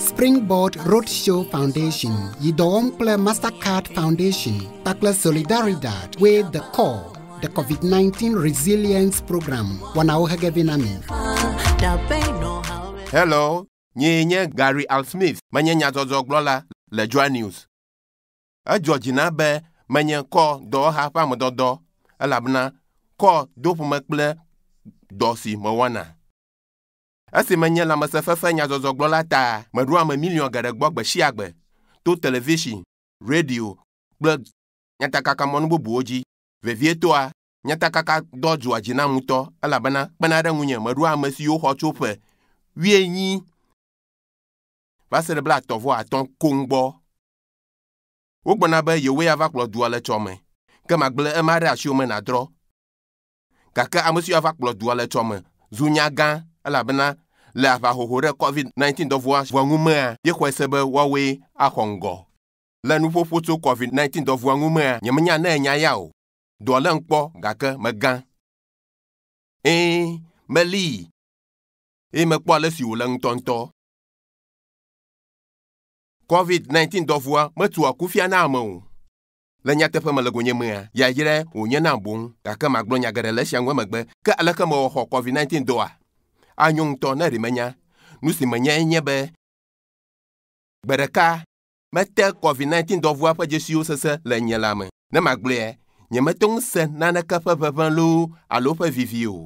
Springboard Roadshow Foundation Yidong Ple MasterCard Foundation Takle Solidaridad with the core the COVID-19 Resilience Program wanauhegevinami Hello, nyee nye Gary Al Smith menye nyadzɔdzɔgblɔla le Joy News. A dzina be menye kɔ dɔwɔha ƒe amedɔdɔ elabena kɔ doƒome kple dɔ si mewɔna. Esi menye lãmesẽ fefe nyazɔzɔgblɔla ta, meɖo ame miliɔn geɖe gbɔ gbe sia gbe to television, radio kple nyatakaka mɔnu bubuwo dzi. Vevietoa, nyatakaka dɔ dzoa dzi nam ŋutɔ elabena kpena ɖe ŋunye meɖo ame siwo xɔ tso ƒe wienyi va se ɖe bla atɔ̃ vɔ atɔ̃ koŋ gbɔ. Wogbɔna be yewoe ava kplɔ dua le tsɔ me, ke magblẽ ema ɖe asiwo me gake ame siwo va kplɔ dua le tsɔ me zu nya gã elabena le aʋahoho ɖe covid-19 dɔvɔa ʋɔŋu mea yexɔe se be woawoe axɔ ŋgɔ le nuƒoƒo tso covid-19 dɔvɔa ŋu mea nyemenya ne enya ya o dɔa lém kpɔ gake megã ee melii eye mekpɔ ale si wòle ŋutɔŋutɔ covid-19 dɔvɔa metua kufia na ame o Le nyateƒe me le gonye mea, yayrae wònye na boŋ, gake magblɔ nya geɖe le esia ŋu emegbe, ke aleke mewɔ xɔ COVID-19 dɔa? Anyo ŋutɔ ne ɖe menya. Nu si menyae nye be gbe ɖeka mete COVID-19 dɔvua ƒe dzesiwo sese le nye lãme. Ne magblɔe, nyemete ŋu se naneke ƒe ʋeʋẽ loo alo ƒe vivi o.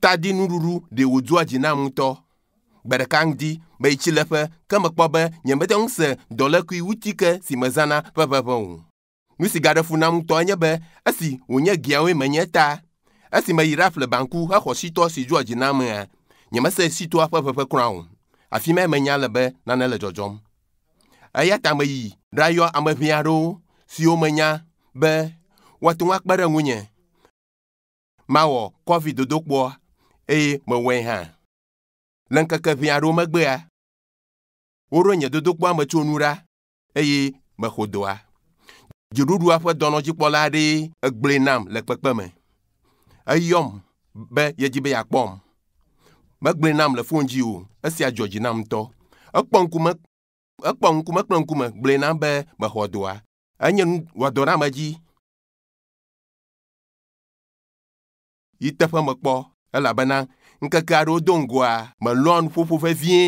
Tadi nuɖuɖu ɖe wòdoa dzi nam ŋutɔ gbe ɖeka ŋdi meyi tsileƒe ke mekpɔ be nye mete ŋu se dɔlekui wutike si mezana ʋeʋeʋẽ o nu si gaɖe fu nam ŋutɔ enye be esi wònye giawoe menye ta esi meyi ɖa ƒle banku hexɔ sitɔ si dzɔa dzi namea nyemese sitɔa ƒe ʋeʋe kura o afi mae menya le be nane le dzɔdzɔm eya ta meyi ɖayɔ ame ʋɛ aɖewo siwo menya be woate ŋu akpe ɖe ŋunye mawɔ kɔvi dodokpɔa eye mewɔe hã Le ŋkeke ʋɛ aɖewo megbea, woɖo nye dodokpɔa me tso nu ɖa eye mexɔ dɔa. Dziɖuɖua ƒe dɔnɔdzikpɔla aɖee egblɔe nam le kpekpe me. Eyɔm be yedi be yeakpɔm. Megblɔe nam le fon dzi o, esia dzɔ dzi nam ŋutɔ. Ekpɔ ŋkume ekpɔ ŋkume kple ŋkume gblɔe nam be mexɔ dɔa. Enye nu wɔadɔɖamedzi yi teƒe mekpɔ elabena Nkeke aɖewo do ŋgɔa, melɔ̃a nuƒoƒo vevie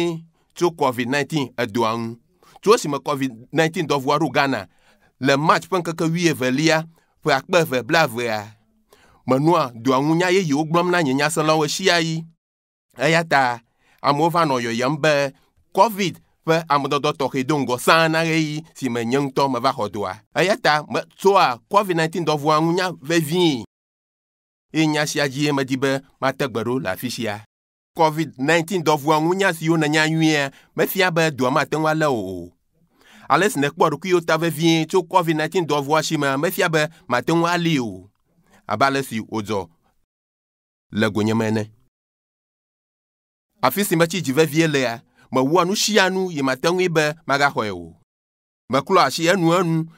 tso COVID-19 edoa ŋu. Tso esime COVID-19 dɔvɔa ɖo Ghana le March ƒe ŋkeke wuievelia ƒe akpe eve blaevea, menɔa doa ŋu nya yeyewo gblɔm na nye nyaselawo ɣe sia ɣi. Eya ta amewo va nɔ yɔyɔm be COVID ƒe amedɔdɔ tɔxɛ do ŋgɔ sãa na ɣeyi si me nye ŋutɔ meva xɔ doa. Eya ta metsoa COVID-19 dɔvɔa ŋu nya vevie eye nya sia dzie medi be mate gbe ɖo le afi sia. COVID-19 dɔvua ŋunya siwo nenya nyuia mefia be dua mate ŋu alé o. Ale si nekpɔ ɖokuiwo ta vevie tso COVID-19 dɔvua si me mefia be mate ŋu ali o. Abe ale si wòdzɔ le gonyeme ene. Afi si metsi dzi vevie lea, mewɔa nu sia nu yi mate ŋui be magaxɔe o. Meklɔ asi enuenu,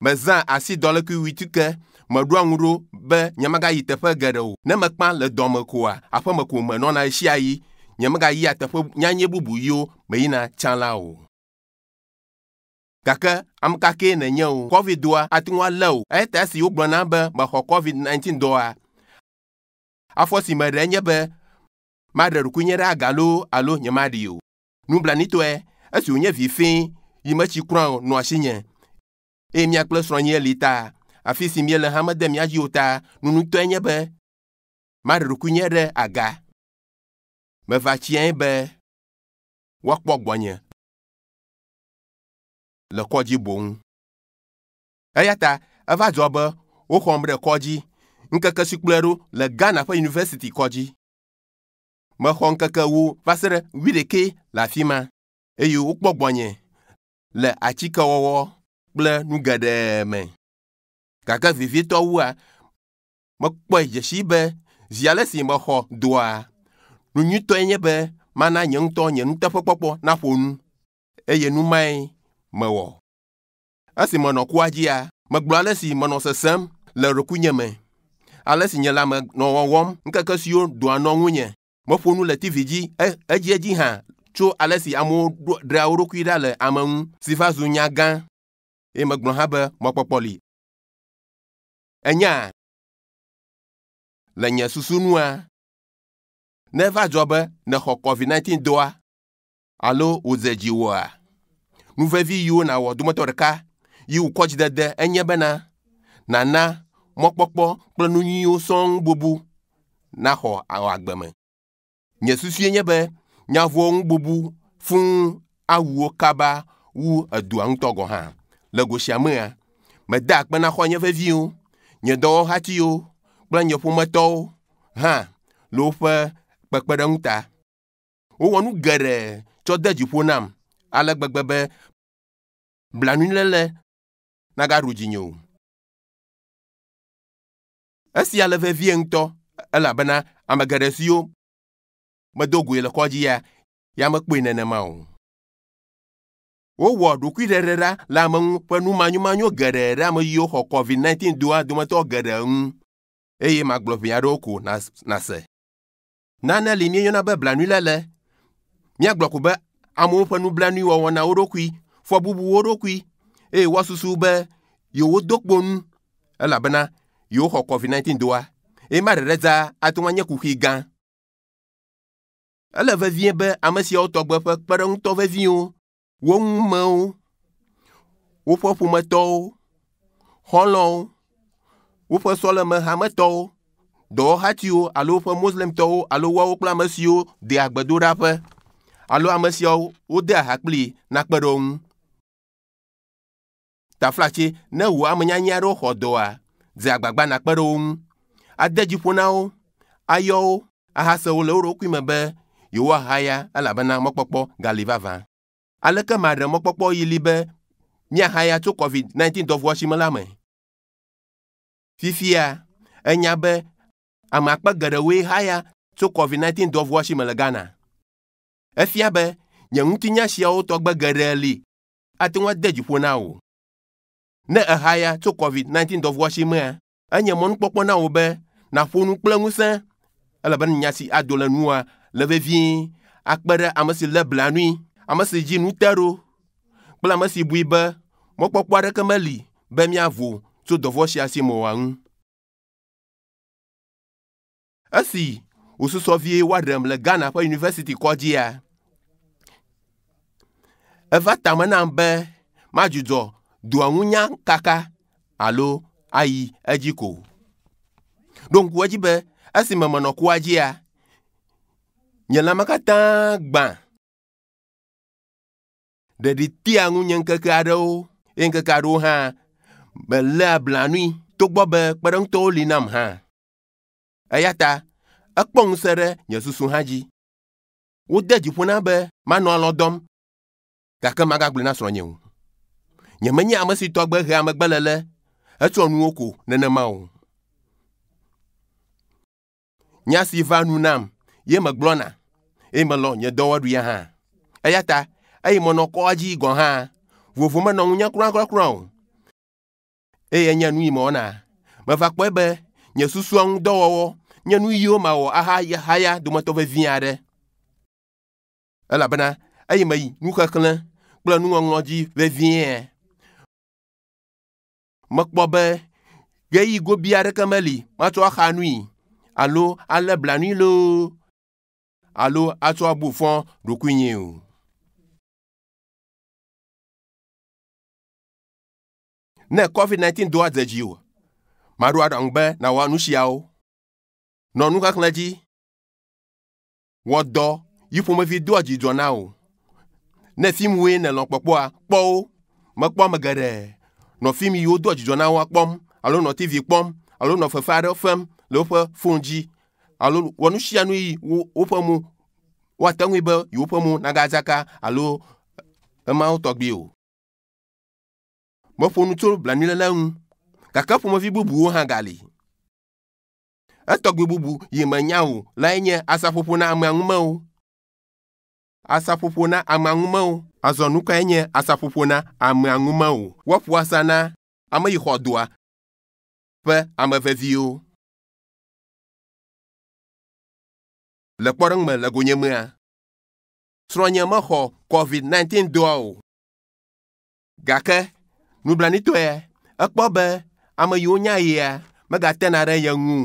mezã asi dɔlekuiwuitike meɖoa ŋu ɖo be nyemagayi teƒe geɖe o ne mekpa le dɔme koa aƒeme ko menɔna esi ayi nyemegayia teƒe nyanye bubu yiwo meyina tsã la o gake ame nenye o covid doa ati ŋu alé o eya ta esi wogblɔna be mexɔ covid 19 dɔa afɔ si meɖe nye be maɖe ɖokuinye ɖe agalo alo nyemaɖi o nublanitɔe esi wònye vi fɛ̃ yi metsi kura o nɔ asinye eye mía kple srɔ̃nye li ta afi si miele hã mede mía dzi o ta nunutɔe nye be maɖe ɖokuinye ɖe aga. Meva tsiae be woakpɔ gbɔnye le kɔdzi boŋ. Eya ta eva zɔ be woxɔm ɖe kɔdzi nkeke si kplɔe ɖo le Ghana ƒe yunivɛsiti kɔdzi. Mexɔ nkeke wo va se ɖe wuiɖekɛ le afi ma eye wokpɔ gbɔnye le atsikewɔwɔ kple nu geɖe me. gake vevitɔ wua mekpɔe dzesi be zi ale si mexɔ doa nu nye be mana nye ŋutɔ nye nuteƒekpɔkpɔ naƒo nu eye numae mewɔ. Esi menɔ kua dzia, megblɔ ale si menɔ sesem le ɖokuinye me, ale si nye lãme nɔ wɔwɔm ŋkeke siwo doa nɔ ŋunye. Meƒo nu le tivi dzi e, edziedzi hã tso ale si amewo ɖea wo ɖokui ɖa le ame ŋu si va zu nya gã eye megblɔ hã be mɔkpɔkpɔ li Enya, le nye susu nua, ne va dzɔ be nèxɔ COVID-19 doa alo wòdze dziwòa, nuvevi yiwo nàwɔ dometɔ ɖeka yi wò kɔdzidede enye bena nàna mɔkpɔkpɔ kple nu nyuiwo sɔŋ bubu naxɔ agbe me. Nye susue nye be nyavɔwo ŋu bubu fũu awu kaba wu edua ŋutɔ gɔ̃ hã. Le go sia mea, meda akpe na xɔ̃nye veviwo nye dɔwɔhatiwo kple nye ƒometɔwo hã le woƒe kpekpeɖeŋu ta. Wowɔ nu geɖe tsɔ de dzi ƒo nam ale gbegbe be blanuiléle nagaɖu dzinye o. Esia le vevie ŋutɔ elabena ame geɖe siwo medo goe le kɔdzia, ya mekpɔe nenema o. Wowɔ ɖokuiɖeɖe ɖa le ame ŋu ƒe numanyomanyo geɖe ɖe ame yiwo xɔ COVID-19 doa dometɔ geɖe ŋu eye magblɔ ʋɛ aɖewo ko nàse. Nane li míeyɔna be blanuiléle. Míagblɔ ko be amewo ƒe nublanuiwɔwɔ na wo ɖokui, fɔbubu wo ɖokui, eye woasusu be yewodo kpo nu elabena yewo xɔ COVID-19 doa, eye ma ɖeɖe zã ate ŋu anye kuxi gã. Ele vevie be ame siawo tɔgbe ƒe kpeɖeŋutɔ veviwo wo ŋumewo, woƒe ƒometɔwo, xɔlɔ̃wo, woƒe sɔlemehametɔwo, dɔwɔhatiwo alo woƒe moslemtɔwo alo woawo kple ame siwo dea gbedoɖaƒe alo ame siawo wode aha kplii nakpe ɖe wo ŋu. Taflatse ne wò ame nyanyɛ aɖewo xɔ dɔa, dze agbagba nàkpe ɖe wo ŋu, ade dzi ƒo na wo, ayɔ wo, ahase wo le wo ɖokui me be yewoahaya elabena mɔkpɔkpɔ gali vavã. Aleke maɖe mɔkpɔkpɔ yili be míahaya tso COVID-19 dɔvɔ̃asime la me? Fifia, enya be ame akpe geɖewoe haya tso COVID-19 dɔvɔ̃asime le Ghana. Efia be nye ŋutinya siawo tɔgbe geɖe li ate ŋu ade dzi na wò. Ne èhaya tso COVID-19 dɔvɔ̃asimea, enye mɔnukpɔkpɔ na wò be nàƒo nu kple ŋusẽ elabena nya si ado le nua le vevie akpe ɖe ame si lé blanui ame si dzi nu te ɖo kple ame si bui be mɔkpɔkpɔ aɖeke meli be míavo tso dɔvɔ̃ sia si me ŋu. Esi wòsusɔ vie woaɖem le Ghana ƒe yunivɛsiti kɔdzia, eva tame nam be madzudzɔ doa ŋunya kaka alo ayi edzi ko. Ɖo ŋku edzi be esime menɔ kua dzia, nye lãme katã gbã Ɖeɖi tia ŋu nye ŋkeke aɖewo eye ŋkeke aɖewo hã meléa blanui togbɔ be kpeɖeŋutɔwo li nam hã. Eya ta ekpɔ ŋusẽ ɖe nye susu hã dzi. Wode dzi ƒo nam be manɔ alɔ̃ dɔm, gake magagblɔe na srɔ̃nye o. Nyemenye ame si tɔgbe hea megbelele hetsrɔ̃ nuwo ko nenema o. Nya si va nu nam ye megblɔna eye melɔ̃ nye dɔwɔɖuia hã. Eya ta eye menɔ kwaji go ha wo vo mano nya kura kura kura o eye nye nu ime ọ na meva kpɔe be nye susua ŋu dɔwɔwɔ nye nu yiwo mawɔ aha haya dometɔ vevi aɖe elabena eye meyi nu nuxexlẽ kple nuŋɔŋlɔ dzi vevie mekpɔ be ɣeyi gobi aɖeke meli matsɔ axa nui alo alé blanui loo alo atsɔ abu fɔ ɖokuinye o ne COVID-19 do adze dzi o. Maɖo aɖaŋu be nàwɔ nu siawo. Nɔ nu xexlẽ dzi. Wɔ dɔ yi ƒomevi doa dzidzɔ na o. Ne fim woe nèlɔ kpɔkpɔa, kpɔ wo. Mekpɔ ame geɖe. Nɔ fim yiwo doa dzidzɔ na woa kpɔm alo nɔ TV kpɔm alo nɔ fefe aɖe fem le woƒe fon dzi alo wɔ nu sia nu yi woƒe mo woate ŋui be yewoƒe mo nagazaka alo emawo tɔgbi o meƒo nu tso la ŋu gake ƒomevi bubuwo hã gali etɔgbi bubu yi menya o lae nye asaƒoƒo na amea ŋumewo asaƒoƒo na amea ŋumewo azɔ nu nye asaƒoƒo na amea ŋumewo woaƒo asa na ame yi xɔ doa ƒe ameveviwo le kpɔɖeŋu me le gonyemea srɔ̃nye mexɔ covid-19 doa o gake Nublanitɔe, ekpɔ be ame yiwo nya yea megatena ɖe ye ŋu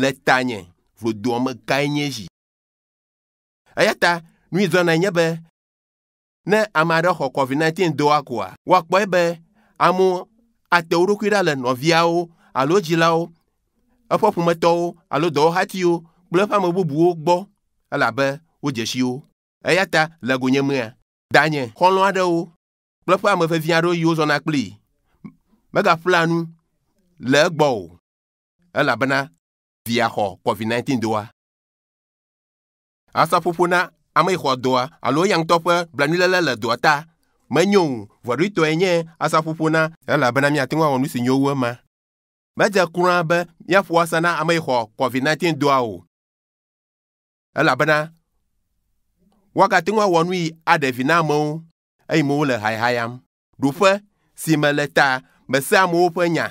le tanye vodoame kae nye zi. Eya ta nui zɔnae nye be ne ame aɖe xɔ COVID-19 doa koa, woakpɔe be amewo ate wo ɖokui ɖa le nɔviawo alo dzilawo, eƒe ƒometɔwo alo dɔwɔhatiwo kple eƒe ame bubuwo gbɔ elabe wodze si Eya ta le gonyemea, danye xɔlɔ̃ aɖewo kple eƒe ame vevi aɖewo yiwo zɔna kplii. Megaƒlea nu le egbɔ o, elabena via xɔ COVID-19 doa. Asaƒoƒo na ame yi xɔ doa alo eya ŋutɔ ƒe blanuiléle le doa ta menyo o, vɔɖitɔe nye asaƒoƒo na elabena miate ŋu awɔ nu si nyo wu ema. Medze kura be míaƒo asa na ame yi xɔ COVID-19 doa o, elabena woagate ŋu awɔ nu yi aɖe na amewo eye mewo le hayahayam. Ɖoƒe si me le ta mese amewo ƒe nya.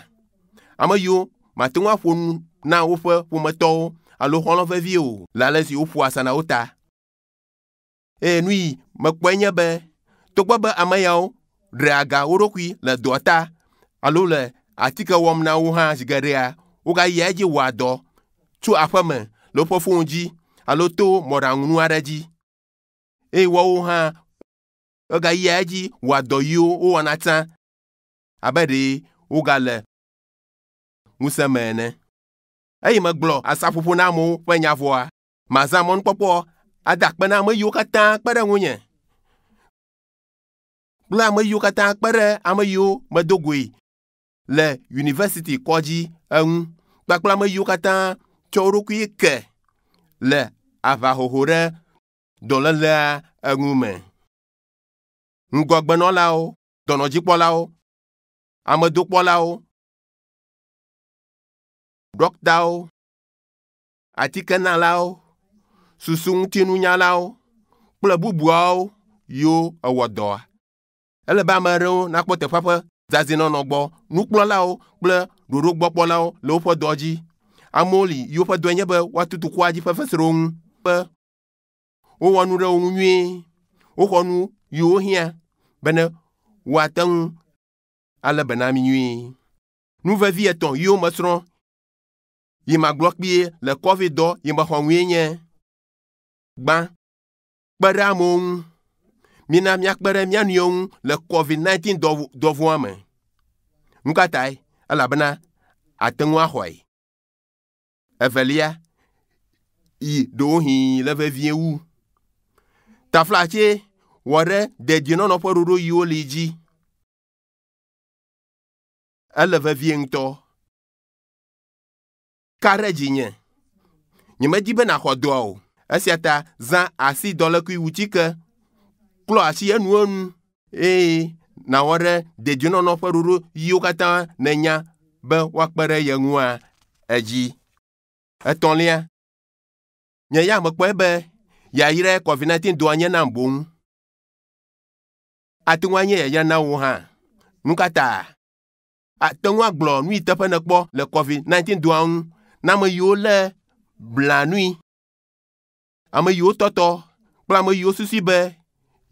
Ame yiwo mate ŋu aƒo nu na woƒe ƒometɔwo alo xɔlɔ̃ vevie o le ale si woƒoa sa na wo ta. Eye nu yi mekpɔe nye be togbɔ be ame yawo ɖe aga wo ɖokui le dɔa ta alo le atike wɔm na wo hã zi geɖea wogayia edzi wɔa dɔ tso aƒe me le woƒe fowo dzi alo to mɔɖaŋu nu aɖe dzi eye woawo hã ya edzi wòa dɔ yiwo wowɔna tsã abe ɖe wogale ŋusẽ me ene. Eyi megblɔ asaƒoƒo na amewo ƒe nya vɔa, mazã mɔnukpɔkpɔ ada akpe na ame yiwo katã kpe ɖe ŋunye kple ame yiwo katã kpe ɖe ame yiwo medo goe le yunivɛsiti kɔdzi eŋu kpakple ame yiwo katã tsɔ wo ɖokui ke le aʋahoho ɖe dɔléle eŋu me. ŋgɔgbenɔlawo, dɔnɔdzikpɔlawo, amedokpɔlawo, ɖɔkitawo, atikenalawo, susuŋutinunyalawo kple bubuawo yiwo ewɔ dɔa. Ele be ame aɖewo nakpɔ teƒea ƒe zazenɔnɔ gbɔ nukplɔlawo kple ɖoɖogbɔkpɔlawo le woƒe dɔa dzi. Amewo li yiwo ƒe dɔe nye be woatutu xɔa dzi ƒe fesrewo ŋu wowɔ nu ɖe wo ŋu nyuie. Woxɔ nu yiwo hiã bena woate ŋu ale bena mi nyuie. Nuvevi etɔ̃ yiwo mesrɔ̃ yi magblɔ kpuie le kɔfi dɔ yi mexɔ ŋue nye gbã, kpe ɖe amewo ŋu. Mina míakpe ɖe mía nɔewo ŋu le COVID-19 dɔvɔ̃a me. Nu katae elabena àte ŋu axɔe. Evelia, yi ɖewohĩ le vevie wu. Taflatse were dedienɔ ƒe ɖoɖo yiwo li dzi ele vevie ŋutɔ ka ɖe dzi dzinye nyemedi be nàxɔ doa o esia ta zã asi dɔlekui wutsi klɔ asi enuenu eye nàwɔ ɖe dedienɔnɔ ƒe ɖoɖo yiwo katã nenya be woakpe ɖe ye ŋua edzi etɔ̃lia nye ya mekpɔe be yayre covid-19 dɔa nye nam boŋ ate ŋu anye yayra na wò hã nu katã ate ŋu agblɔ nu yi teƒe nekpɔ le covid nineteen dua ŋu na ame yiwo lé blanui ame yiwo tɔtɔ kple ame yiwo susu be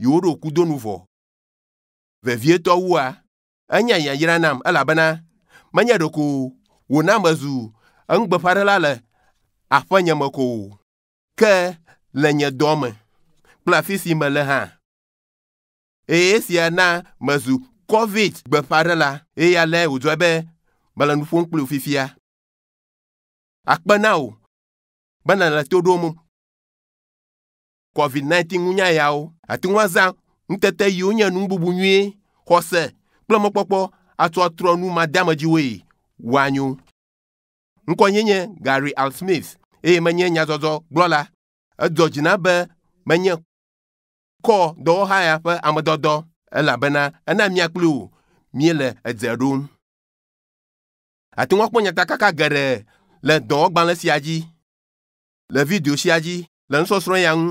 yewo ɖo kudo nu vɔ vevietɔ wua enye yayra nam elabena menye ɖeko wò na mezu eŋugbeƒãɖela le aƒenye me ko o ke le nye dɔ me kple afi si mele hã eye esia na mezu COVID gbeƒãɖela eye ale wòdzɔ be mele nu ƒom kpli wò fifia. Akpe na wò bena nèle to ɖom covid nineteen ŋunya yawo ati ŋu azã nutete yiwo nye nu bubu nyuie, xɔse kple mɔkpɔkpɔ atsɔ atrɔ nu madeamedziwoe nyo. Ŋkɔnye nye Gary Al Smith eye menye nyazɔzɔ gblɔla. Edzɔ dzina be menye kɔ dɔwɔha ya ƒe amedɔdɔ elabena ena mia kpli wò míele edze ɖom. Ate ŋu akpɔ nyatakaka geɖe le dɔwɔgbalẽ sia dzi, le vidio sia dzi, le nusɔsrɔ̃ ya ŋu,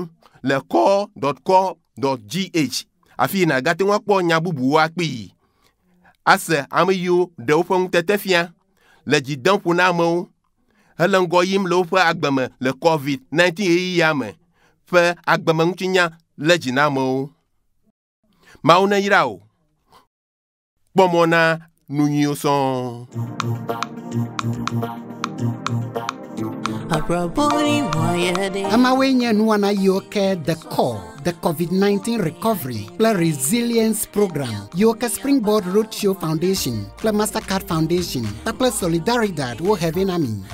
le kɔ.kɔ.gh afi yi gati ŋu akpɔ nya bubuwo akpii. Ase ame yiwo ɖe woƒe ŋutetefia le dzi dem ƒo na amewo hele ŋgɔ yim le woƒe agbeme le COVID-19 ɣeyiɣia me ƒe agbemeŋutinya lé dzi na amewo. Mawu neyra o. Kpɔ mɔ na nu nyuiwo sɔŋ. Amawoe nye nuwɔna yiwo ke the core, the COVID-19 recovery kple resilience program yiwo ke Springboard Roadshow Foundation kple Mastercard Foundation kpakple Solidaridad wo hevena mi.